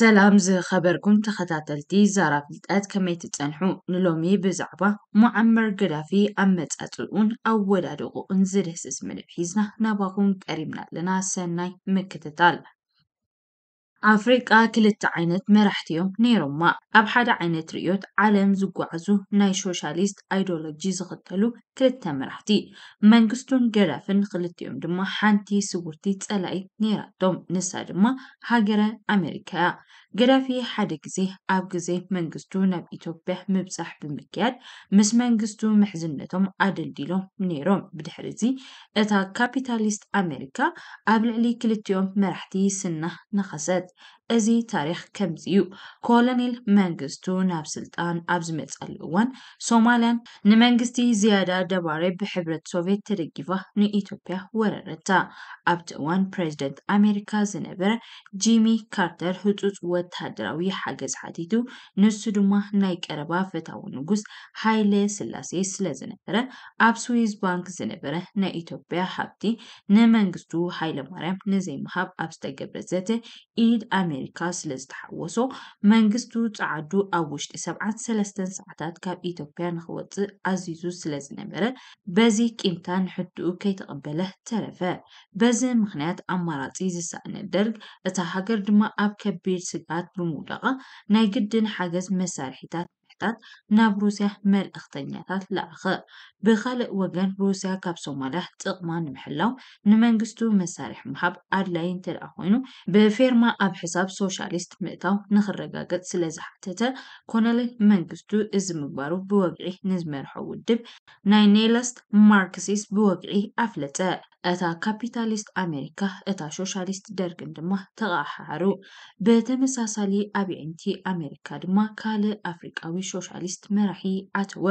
سلام زه خبركم تخطات التيزا رابلت ات كميت تنحو نلومي بزعبا معمر قرافي امت اتلقون اولا دوغو انزرهس اسم الحيزنا نباقون كريمنا لنا سناي مكتتال ኣፍሪቃ ክልተ ዓይነት መራሕቲ እዮም ነይሮማ ኣብ ሓደ ዓይነት ርእዮት ዓለም ዝጓዓዙ ናይ ሶሻሊስት ኣይዶሎጂ ዝኽተሉ ክልተ መራሕቲ መንግስቱን ገዳፍን ክልቲኦም ድማ ሓንቲ ስውርቲ ፀላኢ ነይራቶም ንሳ ድማ ሃገረ ኣሜሪካ እያ ገዳፊ ሓደ ግዜ ኣብ ግዜ መንግስቱ ናብ ኢትዮጵያ ምብፃሕ ብምክያድ ምስ መንግስቱ ምሕዝነቶም ኣደልዲሎም ነይሮም ብድሕሪ እዚ እታ ካፒታሊስት ኣሜሪካ ኣብ ልዕሊ ክልቲኦም መራሕቲ ስና ነኸሰት እዚ ታሪክ ከምዚ እዩ ኮሎኔል መንግስቱ ናብ ስልጣን ኣብ ዝመፀሉ እዋን ሶማልያን ንመንግስቲ ዝያዳ ደባሬ ብሕብረት ሶቪየት ተደጊፋ ንኢትዮጵያ ወረረታ። ኣብቲ እዋን ፕሬዚደንት ኣሜሪካ ዝነበረ ጂሚ ካርተር ህፁፅ ወታደራዊ ሓገዝ ሓቲቱ ንሱ ድማ ናይ ቀረባ ፈታዊ ንጉስ ሃይለ ስላሴ ስለዝነበረ ኣብ ስዊዝ ባንክ ዝነበረ ናይ ኢትዮጵያ ሃብቲ ንመንግስቱ ሃይለማርያም ንዘይምሃብ ኣብ ዝተገብረ ዘተ ኢድ ኣሜሪካ ኣሜሪካ ስለ ዝተሓወሶ መንግስቱ ፀዓዱ ኣብ ውሽጢ 73 ሰዓታት ካብ ኢትዮጵያ ንክወፅእ ኣዚዙ ስለ ዝነበረ በዚ ቂምታ ንሕድኡ ከይተቐበለ ተረፈ። በዚ ምክንያት ኣማራፂ ዝሰእነ ደርግ እታ ሃገር ድማ ኣብ ከቢድ ስጋት ብምውዳቃ ናይ ግድን ሓገዝ መሳርሒታት ولاتات ناب روسيا مل اختنياتات لاخ بخل وغن روسيا كاب سوماله تقمان محلاو نمنغستو مسارح محاب ادلاين تل اخوينو بفيرما اب حساب سوشاليست مئتاو نخرقاقت سلزحتتا كونالي منغستو از مقبارو بوقعي نزمر حودب ناينيلست ماركسيس بوقعي افلتا እታ ካፒታሊስት ኣሜሪካ እታ ሶሻሊስት ደርግን ድማ ተቓሓሩ ብተመሳሳሊ ኣብዕንቲ ኣሜሪካ ድማ ካልእ ኣፍሪቃዊ ሶሻሊስት መራሒ ኣተወ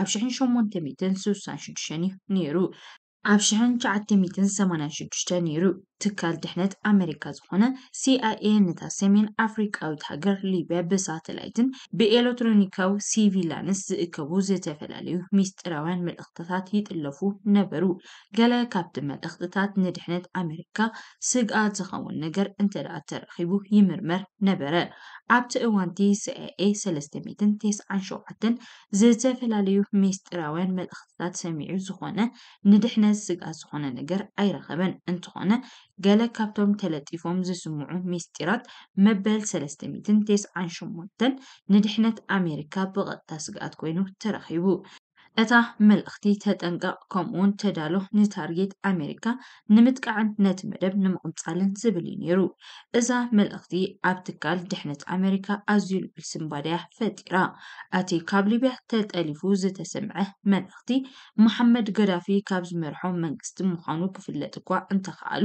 ኣብ 1866 ነይሩ ኣብ 1986 ነይሩ ትካል ድሕነት ኣሜሪካ ዝኾነ ሲኣይኤ ነታ ሰሜን ኣፍሪካዊት ሃገር ሊብያ ብሳተላይትን ብኤሌክትሮኒካዊ ሲቪላንስ ዝእከቡ ዝተፈላለዩ ሚስጢራውያን መልእኽትታት ይጥለፉ ነበሩ ገለ ካብቲ መልእኽትታት ንድሕነት ኣሜሪካ ስግኣት ዝኸውን ነገር እንተደኣ ተረኺቡ ይምርመር ነበረ ኣብቲ እዋንቲ ሲኣይኤ 397 ዝተፈላለዩ ሚስጢራውያን መልእኽትታት ሰሚዑ ዝኾነ ንድሕነት ንሕና ዝስጋእ ዝኾነ ነገር ኣይረኸበን እንትኾነ ገለ ካብቶም ተለጢፎም ዝስምዑ ሚስጢራት መበል 398 ንድሕነት ኣሜሪካ ብቐጥታ ስግኣት ኮይኑ ተረኺቡ እታ መልእኽቲ ተጠንቀቕ ከምኡውን ተዳሎ ንታርጌት ኣሜሪካ ንምጥቃዕን ነቲ መደብ ንምቕንፃልን ዝብል እዩ ነይሩ እዛ መልእኽቲ ኣብ ትካል ድሕነት ኣሜሪካ ኣዝዩ ልዑል ስምባድያ ፈጢራ ኣቲ ካብ ሊብያ ተጠሊፉ ዝተሰምዐ መልእኽቲ መሓመድ ገዳፊ ካብ ዝመርሖ መንግስቲ ምዃኑ ክፍለጥ እኳ እንተኸኣሉ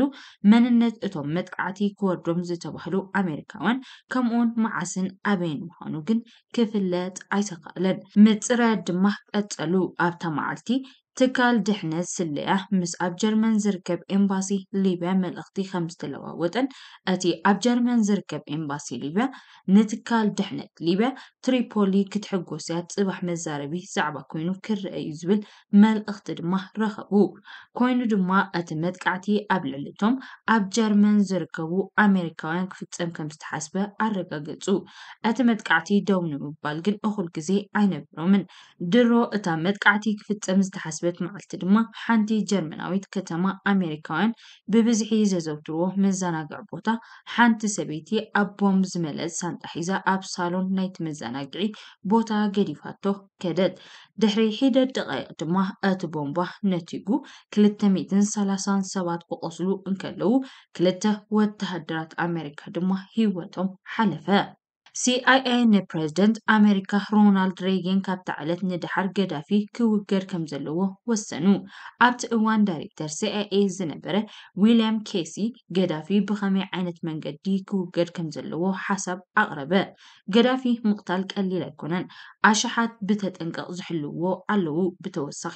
መንነት እቶም መጥቃዕቲ ክወርዶም ዝተባህሉ ኣሜሪካውያን ከምኡውን መዓስን ኣበይን ምዃኑ ግን ክፍለጥ ኣይተኻእለን ምፅረ ድማ ቀፀሉ after Marty تكال دحنا سلية مس أب جرمن زركب إمباسي ليبا من أختي خمس تلوى وطن أتي أب جرمن زركب إمباسي ليبا نتكال دحنا ليبا تريبولي كتحقو سيات صباح مزاربي صعبة كوينو كر يزبل مال أختي دما رخبو كوينو دما أتمت كعتي أب لعلتهم أب جرمن زركبو أمريكاوين كفت أم كمس تحاسبة أرقا قلتو أتمت كعتي دومن مبالغن أخو الكزي عينب درو أتمت كعتي كفت أمس ዝሓለፈት መዓልቲ ድማ ሓንቲ ጀርመናዊት ከተማ ኣሜሪካውያን ብብዝሒ ዘዘውትርዎ መዘናግዒ ቦታ ሓንቲ ሰበይቲ ኣብ ቦምብ ዝመልአት ሳንጣ ሒዛ ኣብ ሳሎን ናይቲ መዘናግዒ ቦታ ገዲፋቶ ከደት ድሕሪ ሒደት ደቃይቅ ድማ እቲ ቦምባ ነቲጉ 230 ሰባት ክቆስሉ እንከለዉ ክልተ ወተሃደራት ኣሜሪካ ድማ ሂወቶም ሓለፈ ሲኣይኤ ንፕረዚደንት ኣሜሪካ ሮናልድ ሬገን ካብ ተዓለት ንድሓር ገዳፊ ክውገር ከም ዘለዎ ወሰኑ ኣብቲ እዋን ዳይሬክተር ሲኣይኤ ዝነበረ ዊልያም ኬሲ ገዳፊ ብኸመይ ዓይነት መንገዲ ክውገድ ከም ዘለዎ ሓሳብ ኣቕረበ ገዳፊ ምቕታል ቀሊል ኣይኮነን ኣሽሓት ብተጠንቀቕ ዝሕልውዎ ኣለዉ ብተወሳኺ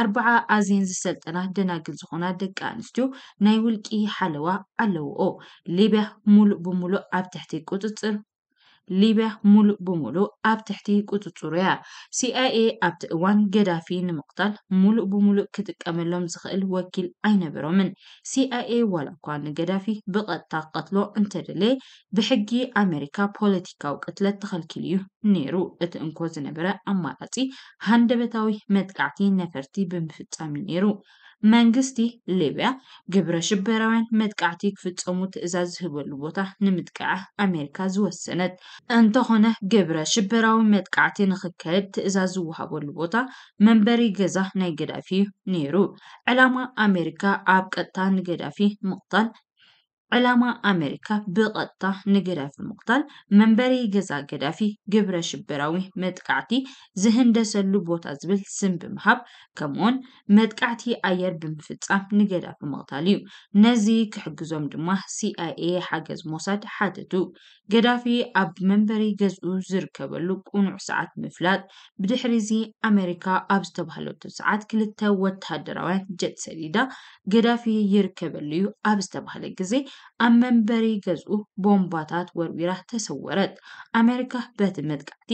ኣርበዓ ኣዝየን ዝሰልጠና ደናግል ዝኾና ደቂ ኣንስትዮ ናይ ውልቂ ሓለዋ ኣለውኦ ሊብያ ሙሉእ ብሙሉእ ኣብ ትሕቲ ቁፅፅር ሊብያ ሙሉእ ብሙሉእ ኣብ ትሕቲ ቁፅፅሩ እያ ሲኣይኤ ኣብቲ እዋን ገዳፊ ንምቕታል ሙሉእ ብሙሉእ ክጥቀመሎም ዝኽእል ወኪል ኣይነበሮምን ሲኣይኤ ዋላ እኳ ንገዳፊ ብቐጥታ ቀትሎ እንተደለየ ብሕጊ ኣሜሪካ ፖለቲካዊ ቅትለት ተኸልኪል እዩ ነይሩ እቲ እንኮ ዝነበረ ኣማራፂ ሃንደበታዊ መጥቃዕቲ ነፈርቲ ብምፍፃም እዩ ነይሩ መንግስቲ ሊብያ ግብረ ሽበራውያን መጥቃዕቲ ክፍፀሙ ትእዛዝ ዝህበሉ ቦታ ንምጥቃዕ ኣሜሪካ ዝወሰነት እንተኾነ ግብረ ሽበራዊ መጥቃዕቲ ንክካየድ ትእዛዝ ዝወሃበሉ ቦታ መንበሪ ገዛ ናይ ገዳፊ ነይሩ ዕላማ ኣሜሪካ ኣብ ቀጥታ ንገዳፊ ምቕታል ዕላማ ኣሜሪካ ብቐጥታ ንገዳፊ ምቕታል መንበሪ ገዛ ገዳፊ ግብረ ሽብራዊ መጥቃዕቲ ዝህንደሰሉ ቦታ ዝብል ስም ብምሃብ ከምኡውን መጥቃዕቲ ኣየር ብምፍፃም ንገዳፊ ምቕታል እዩ ነዚ ክሕግዞም ድማ ሲኣይኤ ሓገዝ ምውሳድ ሓተቱ ገዳፊ ኣብ መንበሪ ገዝኡ ዝርከበሉ ቁኑዕ ሰዓት ምፍላጥ ብድሕሪዚ ኣሜሪካ ኣብ ዝተባህለቱ ሰዓት ክልተ ወተሃደራውያን ጀት ሰዲዳ ገዳፊ ይርከበሉ እዩ ኣብ ዝተባህለ ግዜ ኣብ መንበሪ ገዝኡ ቦምባታት ወርዊራ ተሰወረት ኣሜሪካ በቲ መጥቃዕቲ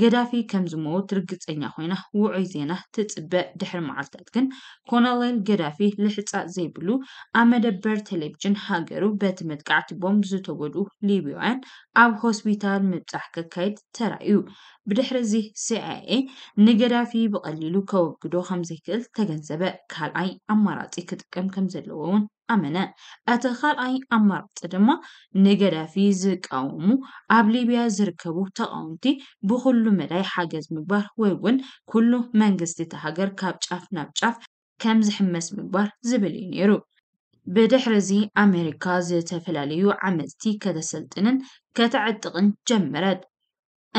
ገዳፊ ከም ዝሞት ርግፀኛ ኮይና ውዑይ ዜና ትፅበእ ድሕሪ መዓልትታት ግን ኮሎኔል ገዳፊ ልሕፃ ዘይብሉ ኣብ መደበር ቴሌቭዥን ሃገሩ በቲ መጥቃዕቲ ቦምብ ዝተጎድኡ ሊብያውያን ኣብ ሆስፒታል ምብፃሕ ክካየድ ተራእዩ ብድሕሪ እዚ ሲአይኤ ንገዳፊ ብቐሊሉ ከወግዶ ከም ዘይክእል ተገንዘበ ካልኣይ ኣማራፂ ክጥቀም ከም ዘለዎ እውን ኣመነ እቲ ካልኣይ ኣማራፂ ድማ ንገዳፊ ዝቃወሙ ኣብ ሊብያ ዝርከቡ ተቃውምቲ ብኩሉ መዳይ ሓገዝ ምግባር ወይ እውን ኩሉ መንግስቲ እቲ ሃገር ካብ ጫፍ ናብ ጫፍ ከም ዝሕመስ ምግባር ዝብል እዩ ነይሩ ብድሕሪ እዚ ኣሜሪካ ዝተፈላለዩ ዓመፅቲ ከተሰልጥንን ከተዕጥቕን ጀመረት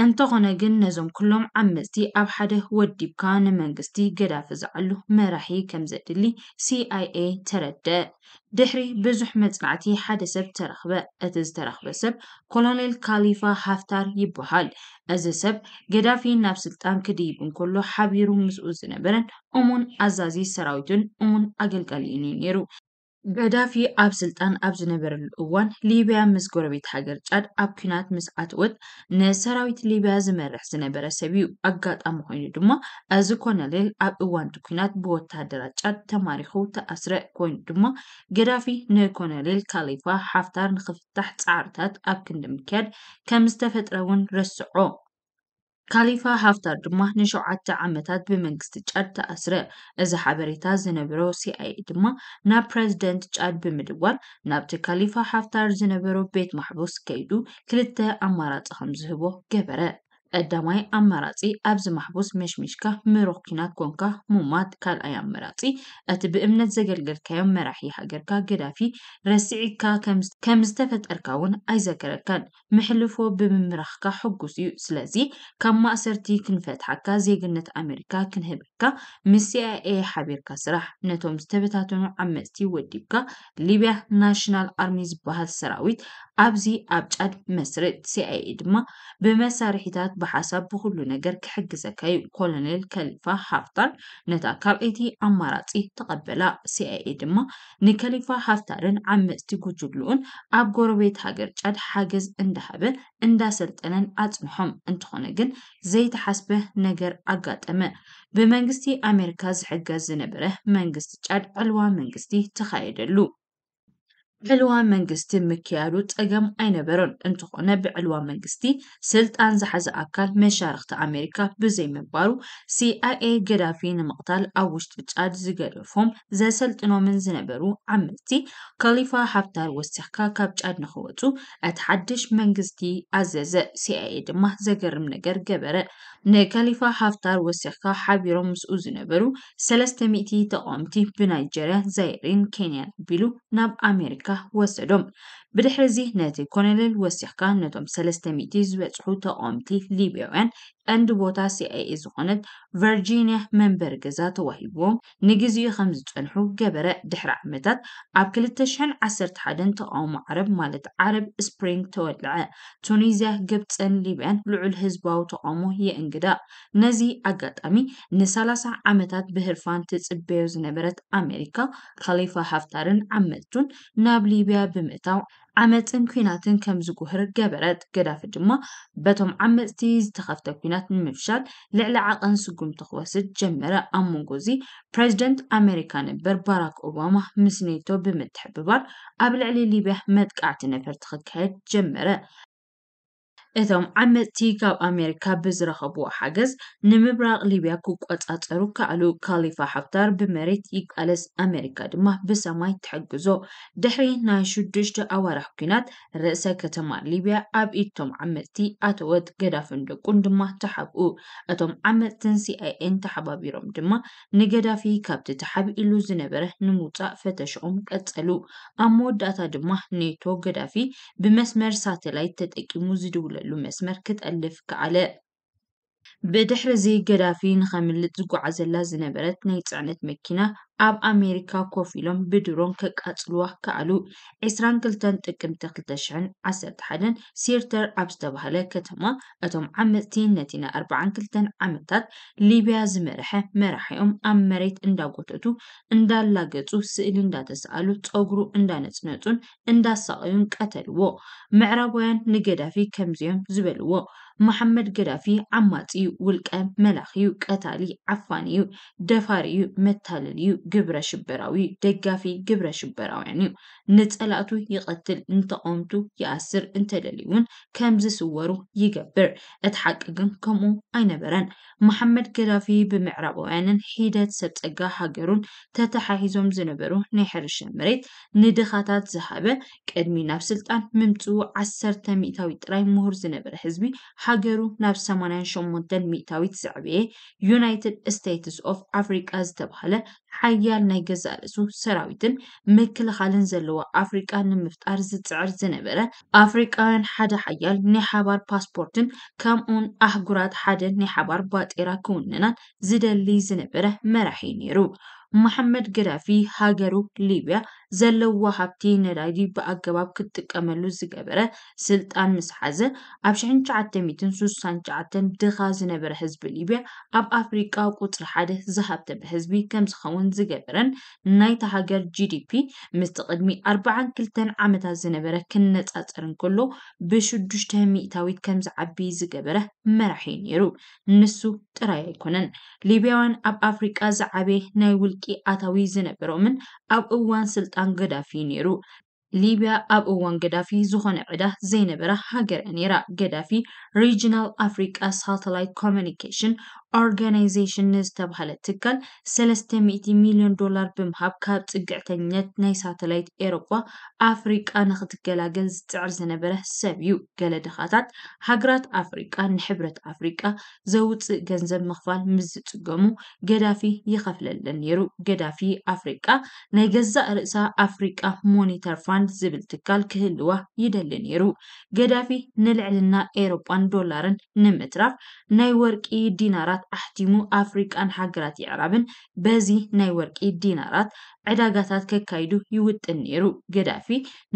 እንተኾነ ግን ነዞም ኩሎም ዓመፅቲ ኣብ ሓደ ወዲብካ ንመንግስቲ ገዳ ፍዝዓሉ መራሒ ከም ዘድሊ ሲኣይኤ ተረድእ ድሕሪ ብዙሕ መፅናዕቲ ሓደ ሰብ ተረኽበ እቲ ዝተረኽበ ሰብ ኮሎኔል ካሊፋ ሃፍታር ይበሃል እዚ ሰብ ገዳፊ ናብ ስልጣን ክድይብ እንከሎ ሓቢሩ ምስኡ ዝነበረን እሙን ኣዛዚ ሰራዊቱን እሙን ኣገልጋሊኡን እዩ ነይሩ ገዳፊ ኣብ ስልጣን ኣብ ዝነበረሉ እዋን ሊብያ ምስ ጎረቤት ሃገር ጫድ ኣብ ኩናት ምስ ኣትወት ንሰራዊት ሊብያ ዝመርሕ ዝነበረ ሰብ እዩ ኣጋጣሚ ኮይኑ ድማ እዚ ልዕል ኣብ እዋን ቲ ኩናት ብወታደራት ጫድ ተማሪኹ ተኣስረ ኮይኑ ድማ ገዳፊ ንኮነሌል ካሊፋ ሓፍታር ንክፍታሕ ፃዕርታት ኣብ ክንዲ ምክያድ ከም ዝተፈጥረ እውን ረስዖ ካሊፋ ሃፍታር ድማ ንሸውዓተ ዓመታት ብመንግስቲ ጫድ ተኣስረ እዚ ሓበሬታ ዝነበሮ ሲኣይኤ ድማ ናብ ፕረዚደንት ጫድ ብምድዋል ናብቲ ካሊፋ ሃፍታር ዝነበሮ ቤት ማሕቡስ ከይዱ ክልተ ኣማራፂ ከም ዝህቦ ገበረ دمای ამ მარაწი აბზ მაჰბუს მეშმიშკა მეროქინა კონკა მუმად კალ აიამ მარაწი ათ بامنت زغلغل كايوم مرحي هاجركا غدافي رسعيكا كمز كمزتفت اركاون ايزكركان محلفو بممرخكا حقوسي سلازي كما اسرتي كنفتحكا زيغنت امريكا كنهبكا مسيا اي حبيركا سراح نتوم استبتاتونو عمستي وديبكا ليبيا ناشنال ارميز بهال سراويت ኣብዚ ኣብ ጫድ መስርዕ ሲኣይኤ ድማ ብመሳርሒታት ብሓሳብ ብኩሉ ነገር ክሕግዘካ እዩ። ኮሎኔል ከሊፋ ሃፍታር ነታ ካልኣይቲ ኣማራፂ ተቐበላ። ሲኣይኤ ድማ ንከሊፋ ሃፍታርን ዓመፅቲ ጉጅለኡን ኣብ ጎረቤት ሃገር ጫድ ሓገዝ እንዳሃበ እንዳሰልጠነን ኣፅንሖም እንትኾነ ግን ዘይተሓስበ ነገር ኣጋጠመ። ብመንግስቲ ኣሜሪካ ዝሕገዝ ዝነበረ መንግስቲ ጫድ ዕልዋ መንግስቲ ተኻየደሉ። ዕልዋን መንግስቲ ምክያዱ ፀገም ኣይነበረን እንትኾነ ብዕልዋ መንግስቲ ስልጣን ዝሓዘ ኣካል መሻርክቲ ኣሜሪካ ብዘይምባሩ ሲኣይኤ ገዳፊ ንምቕታል ኣብ ውሽጢ ጫድ ዝገደፎም ዘሰልጥኖምን ዝነበሩ ዓመፅቲ ከሊፋ ሃፍታር ወሲኽካ ካብ ጫድ ንኽወፁ እቲ ሓድሽ መንግስቲ ኣዘዘ ሲኣይኤ ድማ ዘገርም ነገር ገበረ ንከሊፋ ሃፍታር ወሲኽካ ሓቢሮም ምስኡ ዝነበሩ 300 ተቃወምቲ ብናይጀርያ ዛይሪን ኬንያን ኣቢሉ ናብ ኣሜሪካ wasadom ብድሕሪ እዚ ነቲ ኮነለል ወሲኽካ ነቶም 300 ዝበፅሑ ተቃውምቲ ሊብያውያን ቀንዲ ቦታ ሲኣይኤ ዝኾነት ቨርጂንያ መንበሪ ገዛ ተዋሂብዎም ንግዚኡ ከም ዝፀንሑ ገበረ ድሕሪ ዓመታት ኣብ 2011 ተቃውሞ ዓረብ ማለት ዓረብ ስፕሪንግ ተወልዐ ቱኒዝያ ግብፅን ሊብያን ልዑል ህዝባዊ ተቃውሞ የእንግዳ ነዚ ኣጋጣሚ ን30 ዓመታት ብህርፋን ትፅበዮ ዝነበረት ኣሜሪካ ካሊፋ ሃፍታርን ዓመፅቱን ናብ ሊብያ ብምእታው ዓመፅን ኩናትን ከም ዝጉህር ገበረት ገዳፊ ድማ በቶም ዓመፅቲ ዝተኸፍተ ኩናት ንምፍሻል ልዕሊ ዓቐን ስጉምቲ ክወስድ ጀመረ ኣብ መንጎ እዚ ፕሬዚደንት ኣሜሪካ ነበር ባራክ ኦባማ ምስ ኔቶ ብምትሕብባር ኣብ ልዕሊ ሊብያ መጥቃዕቲ ነፈርቲ ክካየድ ጀመረ እቶም ዓመፅቲ ካብ ኣሜሪካ ብዝረኸብዎ ሓገዝ ንምብራቕ ሊብያ ክቆፃፀሩ ከኣሉ ካሊፋ ሓፍታር ብመሬት ይቃለስ ኣሜሪካ ድማ ብሰማይ ትሕግዞ ድሕሪ ናይ ሽዱሽተ ኣዋርሕ ኩናት ርእሰ ከተማ ሊብያ ኣብ ኢድቶም ዓመፅቲ ኣተወት ገዳፍን ደቁን ድማ ተሓብኡ እቶም ዓመፅትን ሲኣይኤን ተሓባቢሮም ድማ ንገዳፊ ካብቲ ተሓቢኢሉ ዝነበረ ንምውፃእ ፈተሽኦም ቀፀሉ ኣብ መወዳእታ ድማ ኔቶ ገዳፊ ብመስመር ሳተላይት ተጠቂሙ ዝድውለ لمسمر كتألف كعلاء بدحرزي قرافين خملت قعز الله زنبرتنا يتعنت مكينة ኣብ ኣሜሪካ ኮፍ ኢሎም ብድሮን ከቃጽልዋ ከኣሉ 22 ጥቅምቲ 211 ሴርተር ኣብ ዝተባህለ ከተማ እቶም ዓመፅቲ ነቲ ን42 ዓመታት ሊብያ ዝመርሐ መራሒኦም ኣብ መሬት እንዳጎተቱ እንዳላገፁ ስእሊ እንዳተሰኣሉ ፀጉሩ እንዳነፅነፁን እንዳሳቀዩን ቀተልዎ ምዕራባውያን ንገዳፊ ከምዚኦም ዝበልዎ መሐመድ ገዳፊ ዓማፂ ውልቀ መላኽ እዩ ቀታሊ ዓፋን እዩ ደፋር እዩ መታለል እዩ ግብረ ሽበራዊ ደጋፊ ግብረ ሽበራውያን እዩ ንጸላቱ ይቐትል እንተቐምቱ ይኣስር እውን ከም ዝስወሩ ይገብር እቲ ሓቂ ግን ከምኡ ኣይነበረን መሓመድ ገዳፊ ብምዕራባውያንን ሒደት ሰብ ፀጋ ሃገሩን ተተሓሒዞም ዝነበሩ ናይ ሕርሻ መሬት ንድኻታት ዝሃበ ቅድሚ ናብ ስልጣን ምምፅኡ ዓሰርተ ሚእታዊት ጥራይ ምሁር ዝነበረ ህዝቢ ሃገሩ ናብ 88 ሚእታዊት ዝዕብየ ዩናይትድ ስቴትስ ኦፍ ኣፍሪቃ ዝተባሃለ ሓያል ናይ ገዛ ርእሱ ሰራዊትን ምክልኻልን ዘለዎ ዘለዎ ኣፍሪቃ ንምፍጣር ዝፅዕር ዝነበረ ኣፍሪቃውያን ሓደ ሓያል ናይ ሓባር ፓስፖርትን ከምኡውን ኣህጉራት ሓደ ናይ ሓባር ባጤራ ክውንናን ዝደሊ ዝነበረ መራሒ ነይሩ መሓመድ ገዳፊ ሃገሩ ሊብያ ዘለዎ ሃብቲ ነዳዲ ብኣገባብ ክትጥቀመሉ ዝገበረ ስልጣን ምስ ሓዘ ኣብ 1969 ድኻ ዝነበረ ህዝቢ ሊብያ ኣብ ኣፍሪቃ ቁፅሪ ሓደ ዝሃብተበ ህዝቢ ከም ዝኸውን ዝገበረን ናይቲ ሃገር ጂዲፒ ምስቲ ቅድሚ 42 ዓመታት ዝነበረ ክነፃፀር እንከሎ ብሽዱሽተ ሚእታዊት ከም ዝዓቢ ዝገበረ መራሒ ነይሩ ንሱ ጥራይ ኣይኮነን ሊብያውያን ኣብ ኣፍሪቃ ዝዓበየ ናይ ውልቂ ኣታዊ ዝነበሮምን ኣብ እዋን ስልጣን ገዳፊ ነይሩ ሊብያ ኣብ እዋን ገዳፊ ዝኾነ ዕዳ ዘይነበረ ሃገር ነይራ ገዳፊ ሪጅናል ኣፍሪቃ ሳተላይት ኮሚኒኬሽን ኦርጋናይዜሽን ዝተብሃለት ትካል300 ሚልዮን ዶላር ብምሃብ ካብ ፅግዕተኛት ናይ ሳተላይት ኤሮጳ ኣፍሪቃ ንክትገላገል ዝፅዕር ዝነበረ ሰብ እዩ። ገለ ድኻታት ሃገራት ኣፍሪቃ ንሕብረት ኣፍሪቃ ዘውፅእ ገንዘብ ምኽፋል ምስ ዝፅገሙ ገዳፊ ይኸፍለለን ነይሩ። ገዳፊ ኣፍሪቃ ናይ ገዛእ ርእሳ ኣፍሪቃ ሞኒተር ፋንድ ዝብል ትካል ክህልዋ ይደሊ ነይሩ። ገዳፊ ንልዕልና ኤሮጳን ዶላርን ንምትራፍ ናይ ወርቂ ዲናራት ኣሕቲሙ ኣፍሪቃን ሃገራት የዕራብን በዚ ናይ ወርቂ ዲናራት ዕዳጋታት ከካይዱ ይውጥን ነይሩ ገዳፊ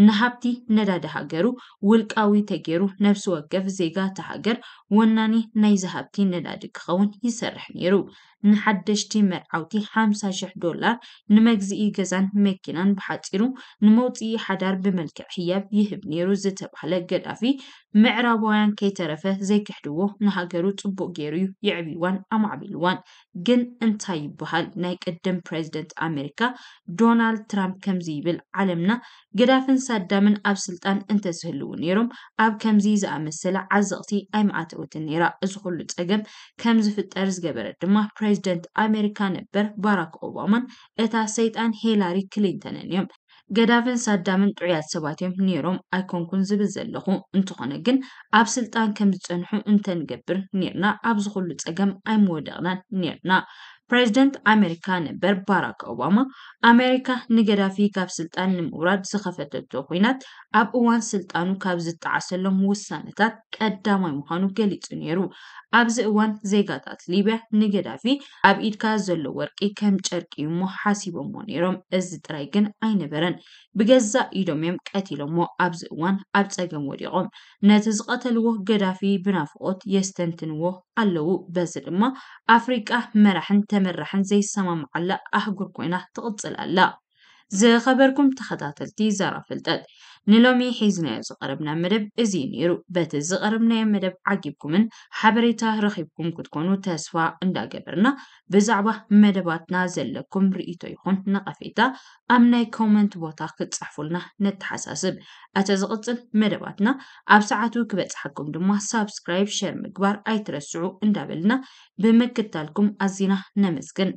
ንሃብቲ ነዳዲ ሃገሩ ውልቃዊ ተገይሩ ነብሲ ወከፍ ዜጋ ተሃገር ወናኒ ናይ ዝሃብቲ ነዳዲ ክኸውን ይሰርሕ ነይሩ ንሓደሽቲ መርዓውቲ 50,000 ዶላር ንመግዚኢ ገዛን መኪናን ብሓፂሩ ንመውፅኢ ሓዳር ብመልክዕ ህያብ ይህብ ነይሩ ዝተባሃለ ገዳፊ ምዕራባውያን ከይተረፈ ዘይክሕድዎ ንሃገሩ ፅቡቅ ገይሩ እዩ የዕብይዋን ዋን ኣማዕቢል ዋን ግን እንታይ ይበሃል ናይ ቅድም ፕሬዚደንት ኣሜሪካ ዶናልድ ትራምፕ ከምዚ ይብል ዓለምና ግዳፍን ሳዳምን ኣብ ስልጣን እንተዝህልው ነይሮም ኣብ ከምዚ ዝኣመሰለ ዓዘቕቲ ኣይመኣተወትን ነይራ እዚ ኩሉ ፀገም ከም ዝፍጠር ዝገበረ ድማ ፕሬዚደንት ኣሜሪካ ነበር ባራክ ኦባማን እታ ሰይጣን ሂላሪ ክሊንተንን እዮም ገዳፍን ሳዳምን ጥዑያት ሰባት እዮም ነይሮም ኣይኮንኩን ዝብል ዘለኹ እንትኾነ ግን ኣብ ስልጣን ከም ዝፀንሑ እንተንገብር ነርና ኣብ ዝኩሉ ፀገም ኣይምወደቕናን ነርና بريزيدنت أمريكا نبر باراك أوباما أمريكا نجدا في كاب سلطان نمورد سخفة التوقينات أب أوان سلطانو كاب زتعسلم وسانتات قدامي مخانو قليت نيرو أبز أوان زيغاتات ليبيا نجدا في أب إيدكا زلو ورقي كم جرقي محاسب مونيرم إز ترايقن أين برن بجزا إيدوميم قتلمو أبز أوان أبز أجم وريقوم نتز قتلوه قدا في بنافقوت يستنتنوه ألوو بزرما أفريقا مرحن مستمرة زي السما معلق أحقركو إنه تغطس الآن لا زي خبركم تخطات التي زرافة الدد ንሎሚ ሒዝናዮ ዝቐረብና መደብ እዚ ነይሩ በቲ ዝቐረብናዮ መደብ ዓጊብኩምን ሓበሬታ ረኺብኩም ክትኮኑ ተስፋ እንዳገበርና ብዛዕባ መደባትና ዘለኩም ርእቶ ይኹን ንቐፌታ ኣብ ናይ ኮመንት ቦታ ክትጻሕፉልና ነተሓሳስብ እተ ዝቕፅል መደባትና ኣብ ሰዓቱ ክበፅሐኩም ድማ ሳብስክራይብ ሸር ምግባር ኣይትረስዑ እንዳበልና ብምክታልኩም ኣዚና ነመስግን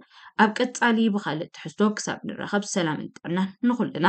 ኣብ ቀፃሊ ብካልእ ትሕዝቶ ክሳብ ንራኸብ ሰላምን ጥዕናን ንኹልና